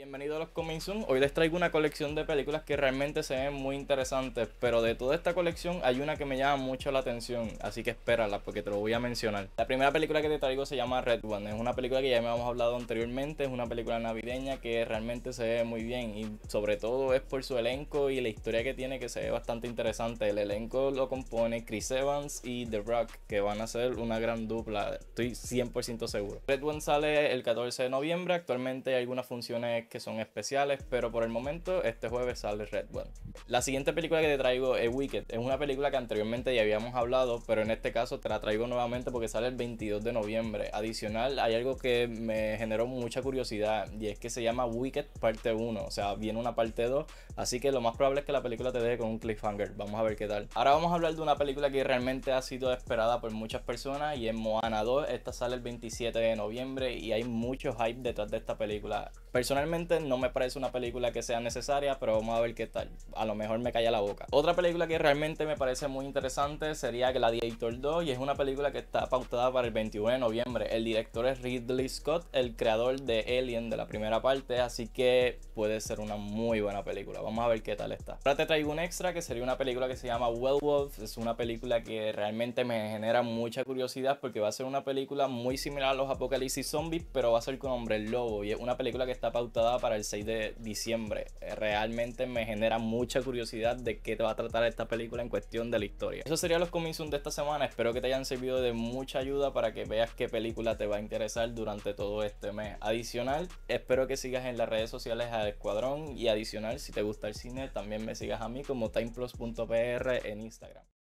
Bienvenidos a los Coming Hoy les traigo una colección de películas que realmente se ven muy interesantes, pero de toda esta colección hay una que me llama mucho la atención, así que espérala porque te lo voy a mencionar. La primera película que te traigo se llama Red One. Es una película que ya me hemos hablado anteriormente, es una película navideña que realmente se ve muy bien y sobre todo es por su elenco y la historia que tiene que se ve bastante interesante. El elenco lo compone Chris Evans y The Rock, que van a ser una gran dupla, estoy 100% seguro. Red One sale el 14 de noviembre, actualmente hay algunas funciones que son especiales, pero por el momento este jueves sale Red Redwood. La siguiente película que te traigo es Wicked. Es una película que anteriormente ya habíamos hablado, pero en este caso te la traigo nuevamente porque sale el 22 de noviembre. Adicional, hay algo que me generó mucha curiosidad y es que se llama Wicked parte 1, o sea, viene una parte 2, así que lo más probable es que la película te deje con un cliffhanger. Vamos a ver qué tal. Ahora vamos a hablar de una película que realmente ha sido esperada por muchas personas y es Moana 2. Esta sale el 27 de noviembre y hay mucho hype detrás de esta película. Personalmente no me parece una película que sea necesaria, pero vamos a ver qué tal. A lo mejor me calla la boca. Otra película que realmente me parece muy interesante sería Gladiator 2 y es una película que está pautada para el 21 de noviembre. El director es Ridley Scott, el creador de Alien de la primera parte, así que puede ser una muy buena película. Vamos a ver qué tal está. Ahora te traigo un extra que sería una película que se llama Well Wolf. Es una película que realmente me genera mucha curiosidad porque va a ser una película muy similar a los Apocalipsis Zombies, pero va a ser con Hombre Lobo y es una película que está pautada para el 6 de diciembre. Eh, realmente me genera mucha curiosidad de qué te va a tratar esta película en cuestión de la historia. Eso sería los comienzos de esta semana. Espero que te hayan servido de mucha ayuda para que veas qué película te va a interesar durante todo este mes. Adicional, espero que sigas en las redes sociales a Escuadrón y adicional, si te gusta el cine, también me sigas a mí como timeplus.pr en Instagram.